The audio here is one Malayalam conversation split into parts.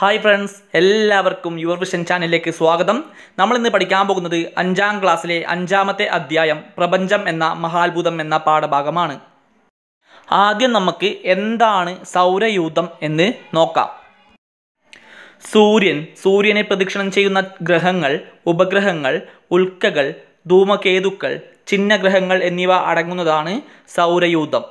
ഹായ് ഫ്രണ്ട്സ് എല്ലാവർക്കും യുവർ വിഷൻ ചാനലിലേക്ക് സ്വാഗതം നമ്മൾ ഇന്ന് പഠിക്കാൻ പോകുന്നത് അഞ്ചാം ക്ലാസ്സിലെ അഞ്ചാമത്തെ അധ്യായം പ്രപഞ്ചം എന്ന മഹാത്ഭുതം എന്ന പാഠഭാഗമാണ് ആദ്യം നമുക്ക് എന്താണ് സൗരയൂഥം എന്ന് നോക്കാം സൂര്യൻ സൂര്യനെ പ്രദക്ഷിണം ചെയ്യുന്ന ഗ്രഹങ്ങൾ ഉപഗ്രഹങ്ങൾ ഉൽക്കകൾ ധൂമകേതുക്കൾ ചിഹ്നഗ്രഹങ്ങൾ എന്നിവ അടങ്ങുന്നതാണ് സൗരയൂഥം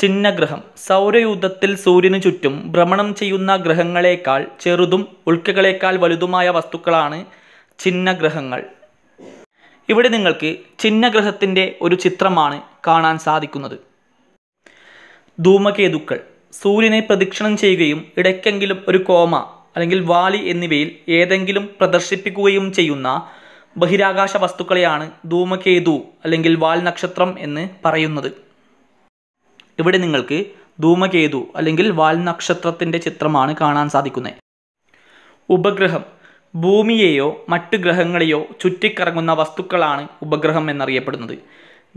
ചിഹ്നഗ്രഹം സൗരയൂഥത്തിൽ സൂര്യനു ചുറ്റും ഭ്രമണം ചെയ്യുന്ന ഗ്രഹങ്ങളേക്കാൾ ചെറുതും ഉൾക്കകളേക്കാൾ വലുതുമായ വസ്തുക്കളാണ് ചിഹ്നഗ്രഹങ്ങൾ ഇവിടെ നിങ്ങൾക്ക് ചിഹ്നഗ്രഹത്തിൻ്റെ ഒരു ചിത്രമാണ് കാണാൻ സാധിക്കുന്നത് ധൂമകേതുക്കൾ സൂര്യനെ പ്രദക്ഷിണം ചെയ്യുകയും ഇടയ്ക്കെങ്കിലും ഒരു കോമ അല്ലെങ്കിൽ വാലി എന്നിവയിൽ ഏതെങ്കിലും പ്രദർശിപ്പിക്കുകയും ചെയ്യുന്ന ബഹിരാകാശ വസ്തുക്കളെയാണ് ധൂമകേതു അല്ലെങ്കിൽ വാൽ നക്ഷത്രം എന്ന് പറയുന്നത് ഇവിടെ നിങ്ങൾക്ക് ധൂമകേതു അല്ലെങ്കിൽ വാൽനക്ഷത്രത്തിൻ്റെ ചിത്രമാണ് കാണാൻ സാധിക്കുന്നത് ഉപഗ്രഹം ഭൂമിയെയോ മറ്റു ഗ്രഹങ്ങളെയോ ചുറ്റിക്കറങ്ങുന്ന വസ്തുക്കളാണ് ഉപഗ്രഹം എന്നറിയപ്പെടുന്നത്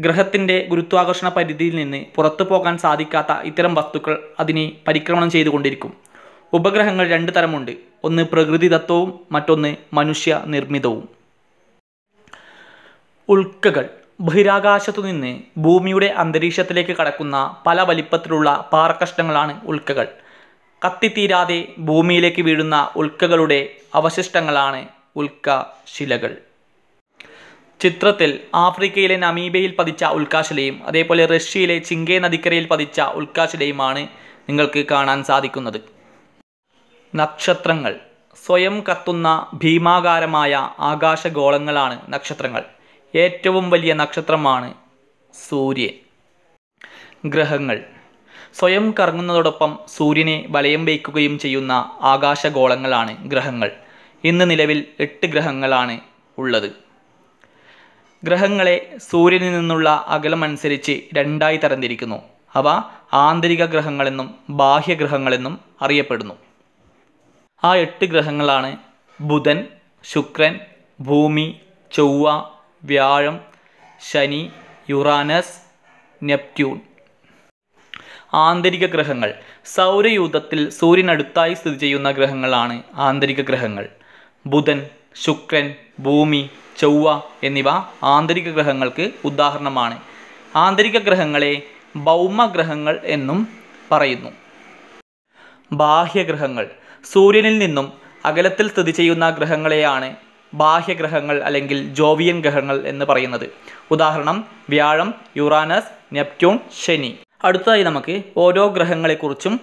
ഗ്രഹത്തിൻ്റെ ഗുരുത്വാകർഷണ പരിധിയിൽ നിന്ന് പുറത്തു പോകാൻ സാധിക്കാത്ത ഇത്തരം വസ്തുക്കൾ അതിനെ പരിക്രമണം ചെയ്തുകൊണ്ടിരിക്കും ഉപഗ്രഹങ്ങൾ രണ്ട് തരമുണ്ട് ഒന്ന് പ്രകൃതിദത്തവും മറ്റൊന്ന് മനുഷ്യ നിർമ്മിതവും ഉൾക്കകൾ ബഹിരാകാശത്തു നിന്ന് ഭൂമിയുടെ അന്തരീക്ഷത്തിലേക്ക് കടക്കുന്ന പല വലിപ്പത്തിലുള്ള പാറക്കഷ്ണങ്ങളാണ് ഉൽക്കകൾ കത്തിത്തീരാതെ ഭൂമിയിലേക്ക് വീഴുന്ന ഉൽക്കകളുടെ അവശിഷ്ടങ്ങളാണ് ഉൽക്ക ശിലകൾ ചിത്രത്തിൽ ആഫ്രിക്കയിലെ നമീബയിൽ പതിച്ച ഉൽക്കാശിലയും അതേപോലെ റഷ്യയിലെ ചിങ്കേ നദിക്കരയിൽ പതിച്ച ഉൽക്കാശിലയുമാണ് നിങ്ങൾക്ക് കാണാൻ സാധിക്കുന്നത് നക്ഷത്രങ്ങൾ സ്വയം കത്തുന്ന ഭീമാകാരമായ ആകാശഗോളങ്ങളാണ് നക്ഷത്രങ്ങൾ ഏറ്റവും വലിയ നക്ഷത്രമാണ് സൂര്യൻ ഗ്രഹങ്ങൾ സ്വയം കറങ്ങുന്നതോടൊപ്പം സൂര്യനെ വലയം വയ്ക്കുകയും ചെയ്യുന്ന ആകാശഗോളങ്ങളാണ് ഗ്രഹങ്ങൾ ഇന്ന് നിലവിൽ എട്ട് ഗ്രഹങ്ങളാണ് ഉള്ളത് ഗ്രഹങ്ങളെ സൂര്യനിൽ നിന്നുള്ള അകലമനുസരിച്ച് രണ്ടായി തരംതിരിക്കുന്നു അവ ആന്തരിക ഗ്രഹങ്ങളെന്നും ബാഹ്യഗ്രഹങ്ങളെന്നും അറിയപ്പെടുന്നു ആ എട്ട് ഗ്രഹങ്ങളാണ് ബുധൻ ശുക്രൻ ഭൂമി ചൊവ്വ വ്യാഴം ശനി യുറാനസ് നെപ്റ്റ്യൂൺ ആന്തരിക ഗ്രഹങ്ങൾ സൗരയൂഥത്തിൽ സൂര്യനടുത്തായി സ്ഥിതി ചെയ്യുന്ന ഗ്രഹങ്ങളാണ് ആന്തരിക ഗ്രഹങ്ങൾ ബുധൻ ശുക്രൻ ഭൂമി ചൊവ്വ എന്നിവ ആന്തരിക ഗ്രഹങ്ങൾക്ക് ഉദാഹരണമാണ് ആന്തരിക ഗ്രഹങ്ങളെ ഭൗമഗ്രഹങ്ങൾ എന്നും പറയുന്നു ബാഹ്യഗ്രഹങ്ങൾ സൂര്യനിൽ നിന്നും അകലത്തിൽ സ്ഥിതി ചെയ്യുന്ന ഗ്രഹങ്ങളെയാണ് ബാഹ്യഗ്രഹങ്ങൾ അല്ലെങ്കിൽ ജോവിയൻ ഗ്രഹങ്ങൾ എന്ന് പറയുന്നത് ഉദാഹരണം വ്യാഴം യുറാനസ് നെപ്റ്റ്യൂൺ ശനി അടുത്തതായി നമുക്ക് ഓരോ ഗ്രഹങ്ങളെക്കുറിച്ചും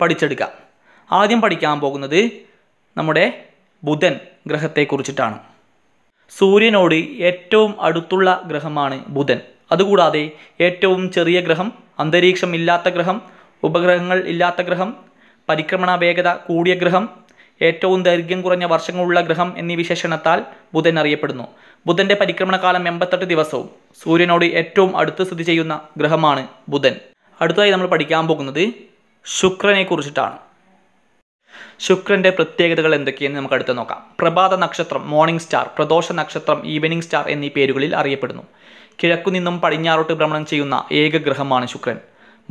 പഠിച്ചെടുക്കാം ആദ്യം പഠിക്കാൻ പോകുന്നത് നമ്മുടെ ബുധൻ ഗ്രഹത്തെക്കുറിച്ചിട്ടാണ് സൂര്യനോട് ഏറ്റവും അടുത്തുള്ള ഗ്രഹമാണ് ബുധൻ അതുകൂടാതെ ഏറ്റവും ചെറിയ ഗ്രഹം അന്തരീക്ഷം ഇല്ലാത്ത ഗ്രഹം ഉപഗ്രഹങ്ങൾ ഇല്ലാത്ത ഗ്രഹം പരിക്രമണ വേഗത കൂടിയ ഗ്രഹം ഏറ്റവും ദൈർഘ്യം കുറഞ്ഞ വർഷങ്ങളുള്ള ഗ്രഹം എന്നീ വിശേഷണത്താൽ ബുധൻ അറിയപ്പെടുന്നു ബുധന്റെ പരിക്രമണകാലം എൺപത്തെട്ട് ദിവസവും സൂര്യനോട് ഏറ്റവും അടുത്ത് സ്ഥിതി ചെയ്യുന്ന ഗ്രഹമാണ് ബുധൻ അടുത്തതായി നമ്മൾ പഠിക്കാൻ പോകുന്നത് ശുക്രനെ കുറിച്ചിട്ടാണ് ശുക്രന്റെ പ്രത്യേകതകൾ എന്തൊക്കെയെന്ന് നമുക്ക് അടുത്ത് നോക്കാം പ്രഭാത നക്ഷത്രം മോർണിംഗ് സ്റ്റാർ പ്രദോഷ നക്ഷത്രം ഈവനിംഗ് സ്റ്റാർ എന്നീ പേരുകളിൽ അറിയപ്പെടുന്നു കിഴക്കു നിന്നും പടിഞ്ഞാറോട്ട് ഭ്രമണം ചെയ്യുന്ന ഏക ഗ്രഹമാണ് ശുക്രൻ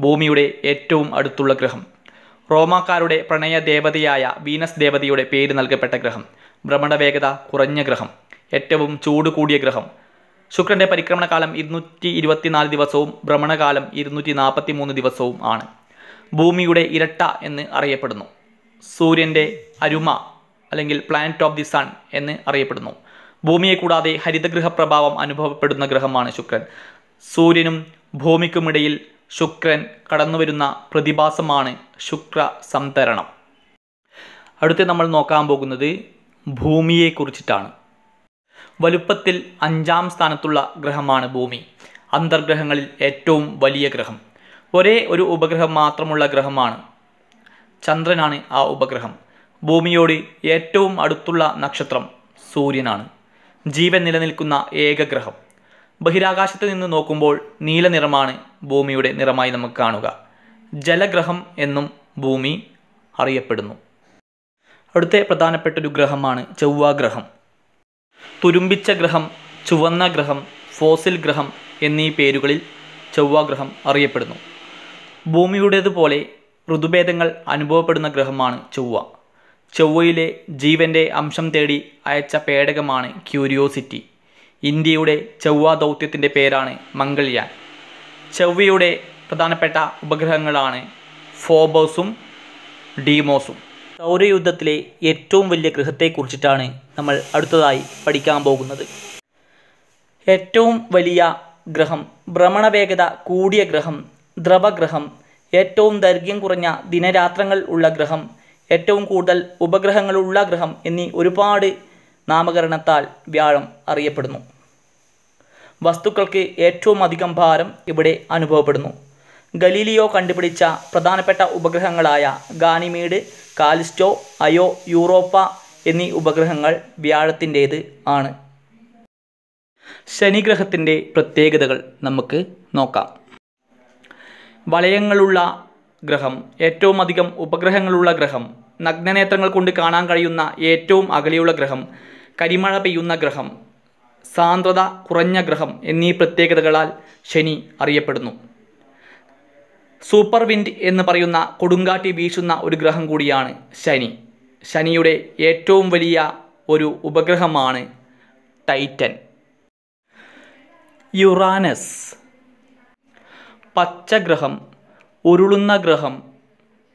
ഭൂമിയുടെ ഏറ്റവും അടുത്തുള്ള ഗ്രഹം റോമാക്കാരുടെ പ്രണയ ദേവതയായ വീനസ് ദേവതയുടെ പേര് നൽകപ്പെട്ട ഗ്രഹം ഭ്രമണവേഗത കുറഞ്ഞ ഗ്രഹം ഏറ്റവും ചൂട് കൂടിയ ഗ്രഹം ശുക്രന്റെ പരിക്രമണകാലം ഇരുന്നൂറ്റി ഇരുപത്തിനാല് ദിവസവും ഭ്രമണകാലം ഇരുന്നൂറ്റി നാൽപ്പത്തി മൂന്ന് ദിവസവും ആണ് ഭൂമിയുടെ ഇരട്ട എന്ന് അറിയപ്പെടുന്നു സൂര്യൻ്റെ അരുമ അല്ലെങ്കിൽ പ്ലാനറ്റ് ഓഫ് ദി സൺ എന്ന് അറിയപ്പെടുന്നു ഭൂമിയെ കൂടാതെ ഹരിതഗൃഹ പ്രഭാവം അനുഭവപ്പെടുന്ന ഗ്രഹമാണ് ശുക്രൻ സൂര്യനും ഭൂമിക്കുമിടയിൽ ശുക്രൻ കടന്നുവരുന്ന പ്രതിഭാസമാണ് ശുക്ര സംതരണം അടുത്ത് നമ്മൾ നോക്കാൻ പോകുന്നത് ഭൂമിയെക്കുറിച്ചിട്ടാണ് വലുപ്പത്തിൽ അഞ്ചാം സ്ഥാനത്തുള്ള ഗ്രഹമാണ് ഭൂമി അന്തർഗ്രഹങ്ങളിൽ ഏറ്റവും വലിയ ഗ്രഹം ഒരേ ഒരു ഉപഗ്രഹം മാത്രമുള്ള ഗ്രഹമാണ് ചന്ദ്രനാണ് ആ ഉപഗ്രഹം ഭൂമിയോട് ഏറ്റവും അടുത്തുള്ള നക്ഷത്രം സൂര്യനാണ് ജീവൻ നിലനിൽക്കുന്ന ഏക ഗ്രഹം ബഹിരാകാശത്ത് നിന്ന് നോക്കുമ്പോൾ നീല നിറമാണ് ഭൂമിയുടെ നിറമായി നമുക്ക് കാണുക ജലഗ്രഹം എന്നും ഭൂമി അറിയപ്പെടുന്നു അടുത്ത പ്രധാനപ്പെട്ട ഒരു ഗ്രഹമാണ് ചൊവ്വാഗ്രഹം തുരുമ്പിച്ച ഗ്രഹം ചുവന്ന ഗ്രഹം ഫോസിൽ ഗ്രഹം എന്നീ പേരുകളിൽ ചൊവ്വാഗ്രഹം അറിയപ്പെടുന്നു ഭൂമിയുടേതുപോലെ ഋതുഭേദങ്ങൾ അനുഭവപ്പെടുന്ന ഗ്രഹമാണ് ചൊവ്വ ചൊവ്വയിലെ ജീവൻ്റെ അംശം തേടി അയച്ച പേടകമാണ് ക്യൂരിയോസിറ്റി ഇന്ത്യയുടെ ചൊവ്വ ദൗത്യത്തിൻ്റെ പേരാണ് മംഗൾയാൻ ചൊവ്വയുടെ പ്രധാനപ്പെട്ട ഉപഗ്രഹങ്ങളാണ് ഫോബോസും ഡീമോസും സൗരയുദ്ധത്തിലെ ഏറ്റവും വലിയ ഗ്രഹത്തെക്കുറിച്ചിട്ടാണ് നമ്മൾ അടുത്തതായി പഠിക്കാൻ പോകുന്നത് ഏറ്റവും വലിയ ഗ്രഹം ഭ്രമണവേഗത കൂടിയ ഗ്രഹം ദ്രവഗ്രഹം ഏറ്റവും ദൈർഘ്യം കുറഞ്ഞ ദിനരാത്രങ്ങൾ ഉള്ള ഗ്രഹം ഏറ്റവും കൂടുതൽ ഉപഗ്രഹങ്ങളുള്ള ഗ്രഹം എന്നീ ഒരുപാട് നാമകരണത്താൽ വ്യാഴം അറിയപ്പെടുന്നു വസ്തുക്കൾക്ക് ഏറ്റവും അധികം ഭാരം ഇവിടെ അനുഭവപ്പെടുന്നു ഗലീലിയോ കണ്ടുപിടിച്ച പ്രധാനപ്പെട്ട ഉപഗ്രഹങ്ങളായ ഗാനിമീഡ് കാലിസ്റ്റോ അയോ യൂറോപ്പ എന്നീ ഉപഗ്രഹങ്ങൾ വ്യാഴത്തിൻ്റേത് ആണ് ശനിഗ്രഹത്തിൻ്റെ പ്രത്യേകതകൾ നമുക്ക് നോക്കാം വലയങ്ങളുള്ള ഗ്രഹം ഏറ്റവും അധികം ഉപഗ്രഹങ്ങളുള്ള ഗ്രഹം നഗ്നനേത്രങ്ങൾ കൊണ്ട് കാണാൻ കഴിയുന്ന ഏറ്റവും അകലെയുള്ള ഗ്രഹം കരിമഴ പെയ്യുന്ന ഗ്രഹം സാന്ദ്രത കുറഞ്ഞ ഗ്രഹം എന്നീ പ്രത്യേകതകളാൽ ശനി അറിയപ്പെടുന്നു സൂപ്പർ വിൻഡ് എന്ന് പറയുന്ന കൊടുങ്കാറ്റി വീശുന്ന ഒരു ഗ്രഹം കൂടിയാണ് ശനി ശനിയുടെ ഏറ്റവും വലിയ ഒരു ഉപഗ്രഹമാണ് ടൈറ്റൻ യുറാനസ് പച്ചഗ്രഹം ഉരുളുന്ന ഗ്രഹം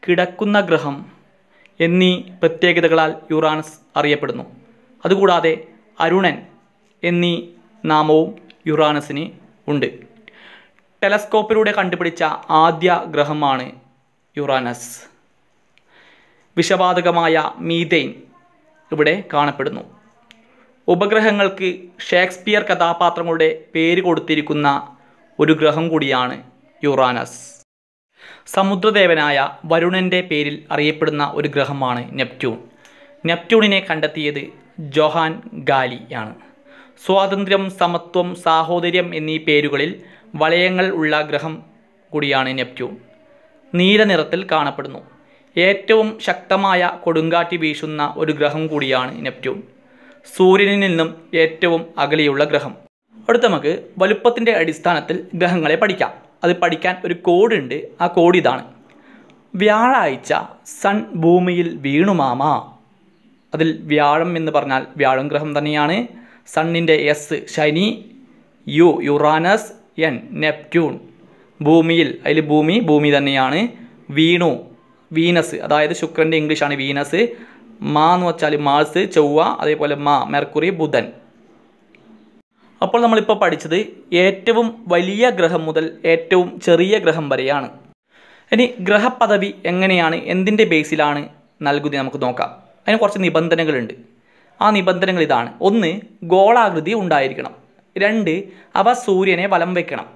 കിടക്കുന്ന ഗ്രഹം എന്നീ പ്രത്യേകതകളാൽ യുറാനസ് അറിയപ്പെടുന്നു അതുകൂടാതെ അരുണൻ എന്നീ നാമവും യുറാനസിന് ഉണ്ട് ടെലസ്കോപ്പിലൂടെ കണ്ടുപിടിച്ച ആദ്യ ഗ്രഹമാണ് യുറാനസ് വിഷവാതകമായ മീതെയിൻ ഇവിടെ കാണപ്പെടുന്നു ഉപഗ്രഹങ്ങൾക്ക് ഷേക്സ്പിയർ കഥാപാത്രങ്ങളുടെ പേര് കൊടുത്തിരിക്കുന്ന ഒരു ഗ്രഹം കൂടിയാണ് യുറാനസ് സമുദ്രദേവനായ വരുണൻ്റെ പേരിൽ അറിയപ്പെടുന്ന ഒരു ഗ്രഹമാണ് നെപ്റ്റ്യൂൺ നെപ്റ്റ്യൂണിനെ കണ്ടെത്തിയത് ജോഹാൻ ഗാലി ആണ് സ്വാതന്ത്ര്യം സമത്വം സാഹോദര്യം എന്നീ പേരുകളിൽ വളയങ്ങൾ ഉള്ള ഗ്രഹം കൂടിയാണ് നെപ്റ്റ്യൂൺ നീല നിറത്തിൽ കാണപ്പെടുന്നു ഏറ്റവും ശക്തമായ കൊടുങ്കാറ്റ് വീശുന്ന ഒരു ഗ്രഹം കൂടിയാണ് നെപ്റ്റ്യൂൺ സൂര്യനിൽ നിന്നും ഏറ്റവും അകലെയുള്ള ഗ്രഹം അടുത്ത നമുക്ക് വലുപ്പത്തിൻ്റെ അടിസ്ഥാനത്തിൽ ഗ്രഹങ്ങളെ പഠിക്കാം അത് പഠിക്കാൻ ഒരു കോഡ് ഉണ്ട് ആ കോഡ് ഇതാണ് വ്യാഴാഴ്ച സൺ ഭൂമിയിൽ വീണുമാമ അതിൽ വ്യാഴം എന്ന് പറഞ്ഞാൽ വ്യാഴം ഗ്രഹം തന്നെയാണ് സണ്ണിൻ്റെ എസ് ശനി യു യുറാനസ് എൻ നെപ്റ്റ്യൂൺ ഭൂമിയിൽ അതിൽ ഭൂമി ഭൂമി തന്നെയാണ് വീണു വീനസ് അതായത് ശുക്രൻ്റെ ഇംഗ്ലീഷാണ് വീനസ് മാ എന്ന് വെച്ചാൽ മാൾസ് ചൊവ്വ അതേപോലെ മാ മെർക്കുറി ബുധൻ അപ്പോൾ നമ്മളിപ്പോൾ പഠിച്ചത് ഏറ്റവും വലിയ ഗ്രഹം മുതൽ ഏറ്റവും ചെറിയ ഗ്രഹം വരെയാണ് ഇനി ഗ്രഹപദവി എങ്ങനെയാണ് എന്തിൻ്റെ ബേസിലാണ് നൽകുന്നത് നമുക്ക് നോക്കാം അതിന് കുറച്ച് നിബന്ധനകളുണ്ട് ആ നിബന്ധനകൾ ഇതാണ് ഒന്ന് ഗോളാകൃതി ഉണ്ടായിരിക്കണം രണ്ട് അവ സൂര്യനെ വലം വയ്ക്കണം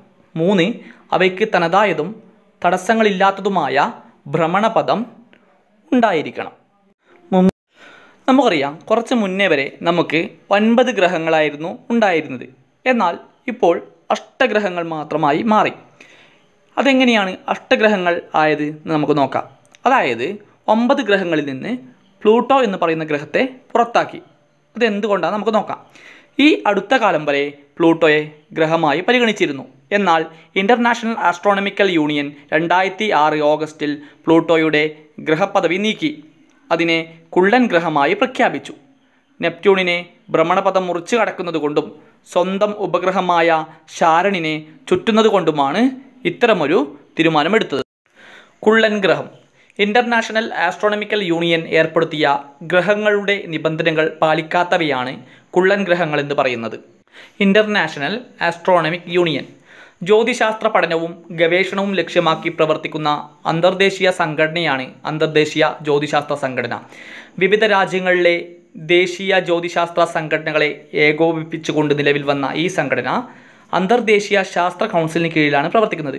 മൂന്ന് അവയ്ക്ക് തനതായതും തടസ്സങ്ങളില്ലാത്തതുമായ ഭ്രമണപഥം ഉണ്ടായിരിക്കണം നമുക്കറിയാം കുറച്ച് മുന്നേ വരെ നമുക്ക് ഒൻപത് ഗ്രഹങ്ങളായിരുന്നു ഉണ്ടായിരുന്നത് എന്നാൽ ഇപ്പോൾ അഷ്ടഗ്രഹങ്ങൾ മാത്രമായി മാറി അതെങ്ങനെയാണ് അഷ്ടഗ്രഹങ്ങൾ ആയത് നമുക്ക് നോക്കാം അതായത് ഒമ്പത് ഗ്രഹങ്ങളിൽ നിന്ന് പ്ലൂട്ടോ എന്ന് പറയുന്ന ഗ്രഹത്തെ പുറത്താക്കി അതെന്തുകൊണ്ടാണ് നമുക്ക് നോക്കാം ഈ അടുത്ത കാലം വരെ പ്ലൂട്ടോയെ ഗ്രഹമായി പരിഗണിച്ചിരുന്നു എന്നാൽ ഇൻ്റർനാഷണൽ ആസ്ട്രോണമിക്കൽ യൂണിയൻ രണ്ടായിരത്തി ആറ് ഓഗസ്റ്റിൽ പ്ലൂട്ടോയുടെ ഗ്രഹപദവി നീക്കി അതിനെ കുള്ളൻ ഗ്രഹമായി പ്രഖ്യാപിച്ചു നെപ്റ്റ്യൂണിനെ ഭ്രമണപഥം മുറിച്ചു കടക്കുന്നതുകൊണ്ടും സ്വന്തം ഉപഗ്രഹമായ ശാരണിനെ ചുറ്റുന്നതുകൊണ്ടുമാണ് ഇത്തരമൊരു തീരുമാനമെടുത്തത് കുള്ളൻ ഗ്രഹം ഇൻ്റർനാഷണൽ ആസ്ട്രോണമിക്കൽ യൂണിയൻ ഏർപ്പെടുത്തിയ ഗ്രഹങ്ങളുടെ നിബന്ധനകൾ പാലിക്കാത്തവയാണ് കുള്ളൻ ഗ്രഹങ്ങൾ എന്ന് പറയുന്നത് ഇൻ്റർനാഷണൽ ആസ്ട്രോണമിക് യൂണിയൻ ജ്യോതിശാസ്ത്ര പഠനവും ഗവേഷണവും ലക്ഷ്യമാക്കി പ്രവർത്തിക്കുന്ന അന്തർദേശീയ സംഘടനയാണ് അന്തർദേശീയ ജ്യോതിശാസ്ത്ര സംഘടന വിവിധ രാജ്യങ്ങളിലെ ദേശീയ ജ്യോതിശാസ്ത്ര സംഘടനകളെ ഏകോപിപ്പിച്ചുകൊണ്ട് നിലവിൽ വന്ന ഈ സംഘടന അന്തർദേശീയ ശാസ്ത്ര കൗൺസിലിന് കീഴിലാണ് പ്രവർത്തിക്കുന്നത്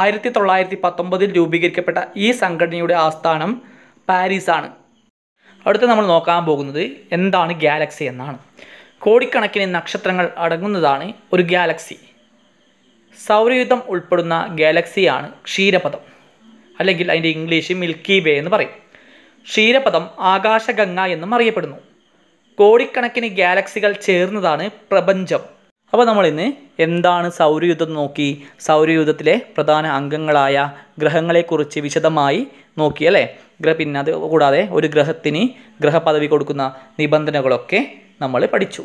ആയിരത്തി തൊള്ളായിരത്തി പത്തൊമ്പതിൽ രൂപീകരിക്കപ്പെട്ട ഈ സംഘടനയുടെ ആസ്ഥാനം പാരീസാണ് അടുത്ത് നമ്മൾ നോക്കാൻ പോകുന്നത് എന്താണ് ഗാലക്സി എന്നാണ് കോടിക്കണക്കിന് നക്ഷത്രങ്ങൾ അടങ്ങുന്നതാണ് ഒരു ഗാലക്സി സൗരയുദ്ധം ഉൾപ്പെടുന്ന ഗാലക്സിയാണ് ക്ഷീരപഥം അല്ലെങ്കിൽ അതിൻ്റെ ഇംഗ്ലീഷ് മിൽക്കി വേ എന്ന് പറയും ക്ഷീരപഥം ആകാശഗംഗ എന്നും അറിയപ്പെടുന്നു കോടിക്കണക്കിന് ഗാലക്സികൾ ചേർന്നതാണ് പ്രപഞ്ചം അപ്പോൾ നമ്മൾ ഇന്ന് എന്താണ് സൗരയുദ്ധം നോക്കി സൗരയുദ്ധത്തിലെ പ്രധാന അംഗങ്ങളായ ഗ്രഹങ്ങളെക്കുറിച്ച് വിശദമായി നോക്കി അല്ലേ ഗ്രഹ പിന്നെ അത് കൂടാതെ ഒരു ഗ്രഹത്തിന് ഗ്രഹപദവി കൊടുക്കുന്ന നിബന്ധനകളൊക്കെ നമ്മൾ പഠിച്ചു